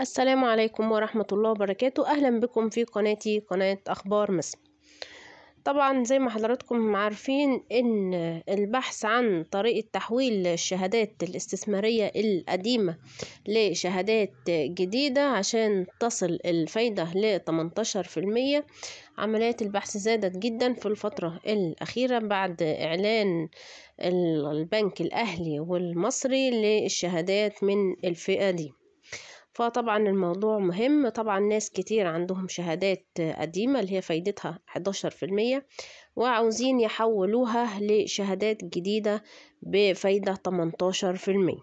السلام عليكم ورحمة الله وبركاته أهلا بكم في قناتي قناة أخبار مصر طبعا زي ما حضراتكم عارفين ان البحث عن طريقة تحويل الشهادات الاستثمارية القديمة لشهادات جديدة عشان تصل الفايدة ل 18% عمليات البحث زادت جدا في الفترة الأخيرة بعد إعلان البنك الأهلي والمصري للشهادات من الفئة دي فطبعا الموضوع مهم طبعا ناس كتير عندهم شهادات قديمة اللي هي فايدتها 11% وعاوزين يحولوها لشهادات جديدة بفايدة 18%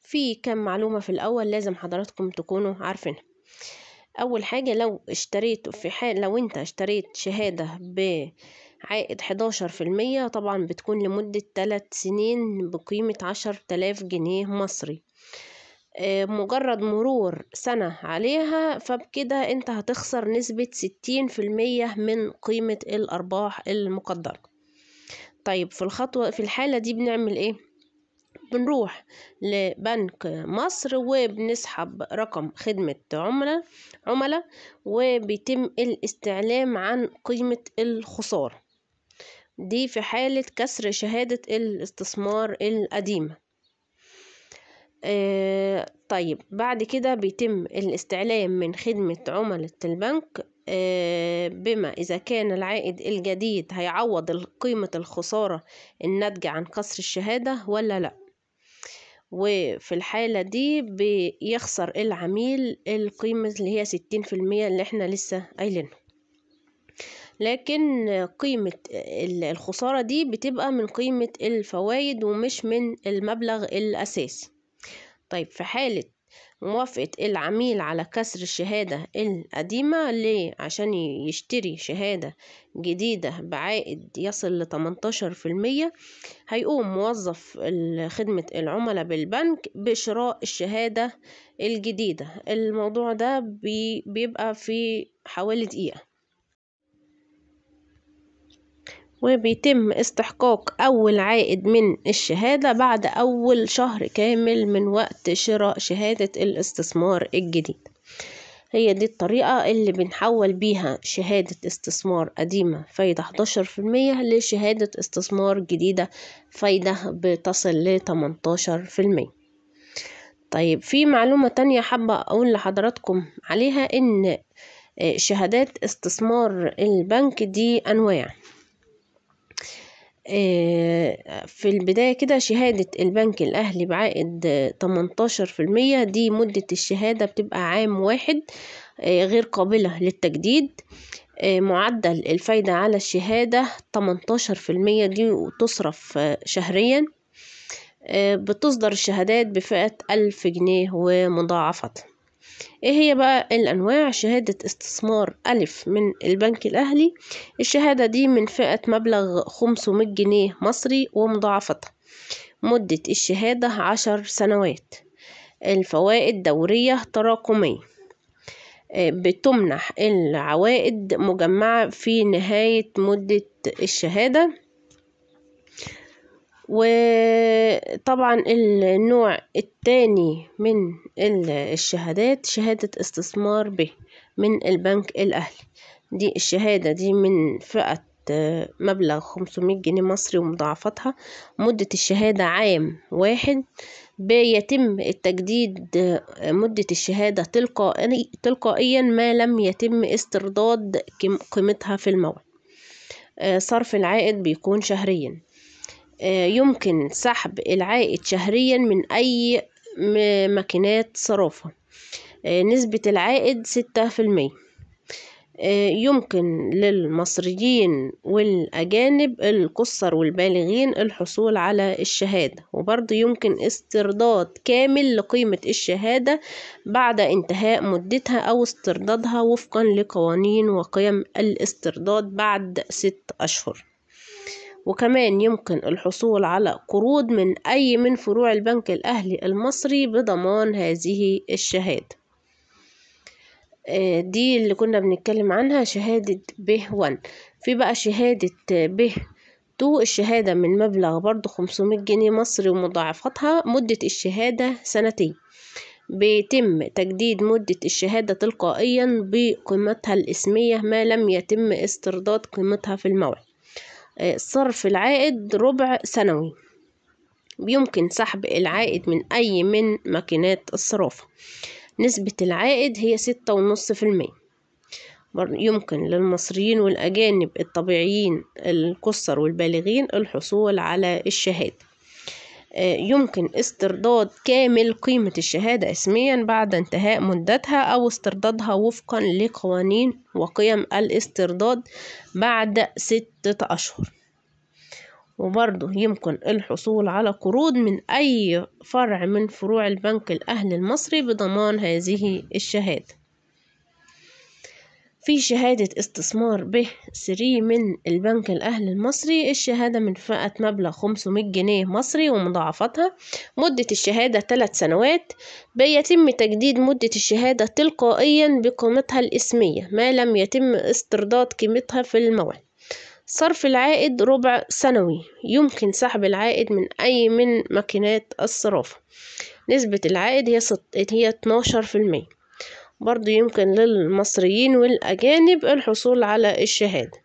في كم معلومة في الأول لازم حضراتكم تكونوا عارفينها أول حاجة لو اشتريت في حال لو أنت اشتريت شهادة بعائد 11% طبعا بتكون لمدة 3 سنين بقيمة 10000 جنيه مصري آه، مجرد مرور سنة عليها فبكده انت هتخسر نسبة ستين في المية من قيمة الأرباح المقدرة طيب في الخطوة في الحالة دي بنعمل ايه؟ بنروح لبنك مصر وبنسحب رقم خدمة عملاء عملاء وبيتم الاستعلام عن قيمة الخسارة دي في حالة كسر شهادة الاستثمار القديمة آه، طيب بعد كده بيتم الاستعلام من خدمة عملاء البنك آه، بما إذا كان العائد الجديد هيعوض قيمة الخسارة الناتجة عن كسر الشهادة ولا لأ وفي الحالة دي بيخسر العميل القيمة اللي هي ستين في المية اللي احنا لسه قايلينها لكن قيمة الخسارة دي بتبقى من قيمة الفوايد ومش من المبلغ الأساسي طيب في حالة موافقة العميل على كسر الشهادة القديمة ليه؟ عشان يشتري شهادة جديدة بعائد يصل لتمنتاشر في المية هيقوم موظف خدمة العملاء بالبنك بشراء الشهادة الجديدة الموضوع ده بيبقى في حوالي دقيقة وبيتم استحقاق أول عائد من الشهادة بعد أول شهر كامل من وقت شراء شهادة الاستثمار الجديد هي دي الطريقة اللي بنحول بيها شهادة استثمار قديمة فايدة 11% لشهادة استثمار جديدة فايدة بتصل ل 18% طيب في معلومة تانية حابة أقول لحضراتكم عليها إن آه، شهادات استثمار البنك دي أنواع آه، في البداية كده شهادة البنك الأهلي بعائد تمنتاشر في المية دي مدة الشهادة بتبقى عام واحد آه، غير قابلة للتجديد آه، معدل الفايدة على الشهادة تمنتاشر في المية دي وتصرف شهريا بتصدر الشهادات بفئة ألف جنيه ومضاعفة ايه هي بقى الانواع شهادة استثمار الف من البنك الاهلي الشهادة دي من فئة مبلغ 500 جنيه مصري ومضاعفتها مدة الشهادة عشر سنوات الفوائد دورية تراكمية آه، بتمنح العوائد مجمعة في نهاية مدة الشهادة وطبعا النوع التاني من الشهادات شهادة استثمار به من البنك الأهلي دي الشهادة دي من فئة آه، مبلغ 500 جنيه مصري ومضاعفتها مدة الشهادة عام واحد بيتم التجديد آه، مدة الشهادة تلقائيا ما لم يتم استرداد قيمتها في الموعد آه، صرف العائد بيكون شهريا آه، يمكن سحب العائد شهريا من أي ماكينات صرافة آه، نسبة العائد ستة في المية آه، يمكن للمصريين والأجانب القصر والبالغين الحصول على الشهادة وبرضه يمكن استرداد كامل لقيمة الشهادة بعد انتهاء مدتها أو استردادها وفقا لقوانين وقيم الاسترداد بعد ست أشهر وكمان يمكن الحصول على قروض من أي من فروع البنك الأهلي المصري بضمان هذه الشهادة آه، دي اللي كنا بنتكلم عنها شهادة ب 1 في بقى شهادة ب 2 الشهادة من مبلغ برضو 500 جنيه مصري ومضاعفاتها مدة الشهادة سنتين بيتم تجديد مدة الشهادة تلقائيا بقيمتها الاسمية ما لم يتم استرداد قيمتها في الموعد صرف العائد ربع سنوي يمكن سحب العائد من أي من ماكينات الصرافة نسبة العائد هي ستة ونص في المية يمكن للمصريين والأجانب الطبيعيين القُصّر والبالغين الحصول على الشهادة آه، يمكن استرداد كامل قيمة الشهادة اسميا بعد انتهاء مدتها أو استردادها وفقا لقوانين وقيم الاسترداد بعد ستة أشهر وبرضه يمكن الحصول على قروض من أي فرع من فروع البنك الأهلي المصري بضمان هذه الشهادة في شهادة استثمار ب سري من البنك الأهلي المصري الشهادة من فئة مبلغ 500 جنيه مصري ومضاعفاتها مدة الشهادة 3 سنوات بيتم تجديد مدة الشهادة تلقائيا بقيمتها الإسمية ما لم يتم استرداد قيمتها في الموعد صرف العائد ربع سنوي يمكن سحب العائد من أي من ماكينات الصرافة نسبة العائد هي ست... هي 12% برضو يمكن للمصريين والأجانب الحصول على الشهادة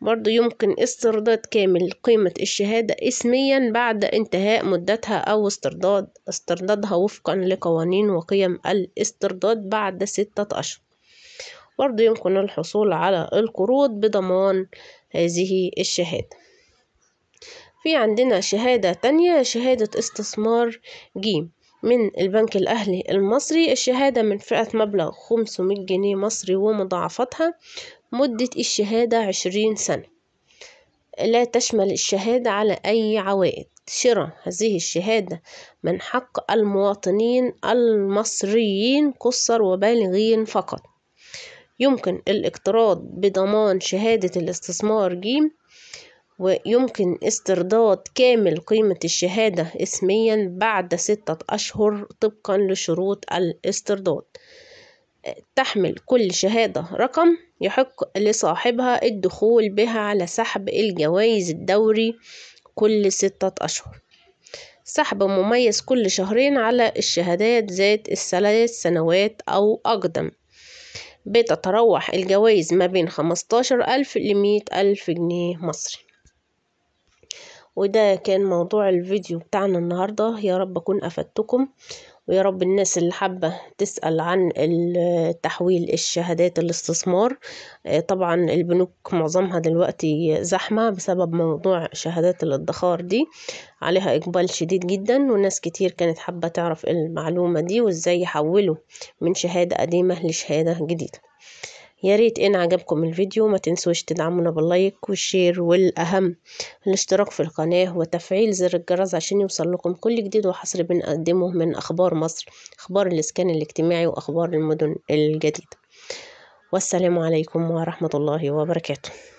برضو يمكن استرداد كامل قيمة الشهادة اسميا بعد انتهاء مدتها أو استرداد استردادها وفقا لقوانين وقيم الاسترداد بعد ستة أشهر برضو يمكن الحصول على القروض بضمان هذه الشهادة في عندنا شهادة تانية شهادة استثمار جيم من البنك الأهلي المصري الشهادة من فئة مبلغ 500 جنيه مصري ومضاعفتها مدة الشهادة عشرين سنة لا تشمل الشهادة على أي عوائد شراء هذه الشهادة من حق المواطنين المصريين قصر وبالغين فقط يمكن الاقتراض بضمان شهادة الاستثمار ج ويمكن استرداد كامل قيمة الشهادة اسميا بعد ستة أشهر طبقا لشروط الاسترداد تحمل كل شهادة رقم يحق لصاحبها الدخول بها على سحب الجوائز الدوري كل ستة أشهر سحب مميز كل شهرين على الشهادات ذات الثلاث سنوات أو أقدم بتتراوح الجوائز ما بين خمستاشر ألف لمية ألف جنيه مصري وده كان موضوع الفيديو بتاعنا النهاردة يا رب أكون أفدتكم ويا رب الناس اللي حابة تسأل عن تحويل الشهادات الاستثمار آه، طبعا البنوك معظمها دلوقتي زحمة بسبب موضوع شهادات الادخار دي عليها إقبال شديد جدا وناس كتير كانت حابة تعرف المعلومة دي وإزاي يحولوا من شهادة قديمة لشهادة جديدة يا ريت إن عجبكم الفيديو ما تنسوش تدعمونا باللايك والشير والأهم الاشتراك في القناة وتفعيل زر الجرس عشان يوصل لكم كل جديد وحصري بنقدمه من أخبار مصر أخبار الإسكان الاجتماعي وأخبار المدن الجديدة والسلام عليكم ورحمة الله وبركاته